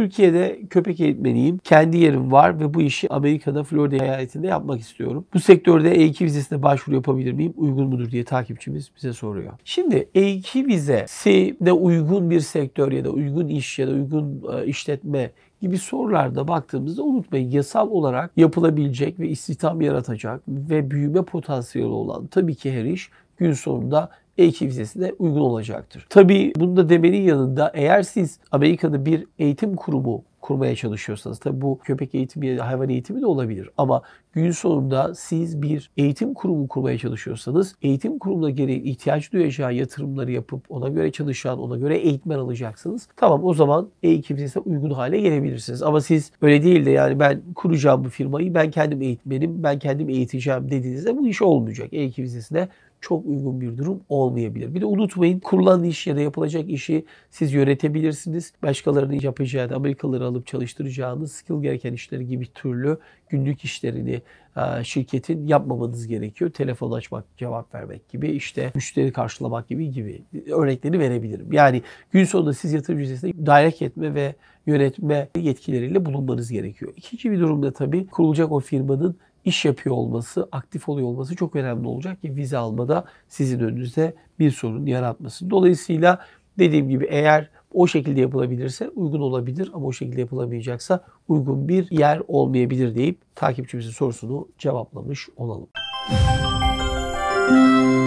Türkiye'de köpek eğitmeniyim. Kendi yerim var ve bu işi Amerika'da Florida eyaletinde yapmak istiyorum. Bu sektörde E2 vizesine başvuru yapabilir miyim? Uygun mudur diye takipçimiz bize soruyor. Şimdi E2 vizesine uygun bir sektör ya da uygun iş ya da uygun e, işletme gibi sorularda baktığımızda unutmayın yasal olarak yapılabilecek ve istihdam yaratacak ve büyüme potansiyeli olan tabii ki her iş gün sonunda e2 vizesine uygun olacaktır. Tabi bunu da demenin yanında eğer siz Amerika'da bir eğitim kurumu kurmaya çalışıyorsanız tabi bu köpek eğitimi ya da hayvan eğitimi de olabilir ama gün sonunda siz bir eğitim kurumu kurmaya çalışıyorsanız eğitim kurumuna gereği ihtiyaç duyacağı yatırımları yapıp ona göre çalışan, ona göre eğitmen alacaksınız. Tamam o zaman E2 vizesine uygun hale gelebilirsiniz. Ama siz öyle değil de yani ben kuracağım bu firmayı, ben kendim eğitmenim, ben kendim eğiteceğim dediğinizde bu iş olmayacak. E2 vizesine çok uygun bir durum olmayabilir. Bir de unutmayın kurulan iş ya da yapılacak işi siz yönetebilirsiniz. Başkalarının yapacağı, Amerikalıları alıp çalıştıracağınız skill gereken işleri gibi türlü günlük işlerini e, şirketin yapmamanız gerekiyor. Telefon açmak, cevap vermek gibi, işte müşteri karşılamak gibi gibi örnekleri verebilirim. Yani gün sonunda siz yatırımcı hissesinde dairek etme ve yönetme yetkileriyle bulunmanız gerekiyor. İkinci bir durumda tabii kurulacak o firmanın iş yapıyor olması, aktif oluyor olması çok önemli olacak ki vize almada sizin önünüzde bir sorun yaratmasın. Dolayısıyla dediğim gibi eğer o şekilde yapılabilirse uygun olabilir ama o şekilde yapılamayacaksa uygun bir yer olmayabilir deyip takipçimizin sorusunu cevaplamış olalım. Müzik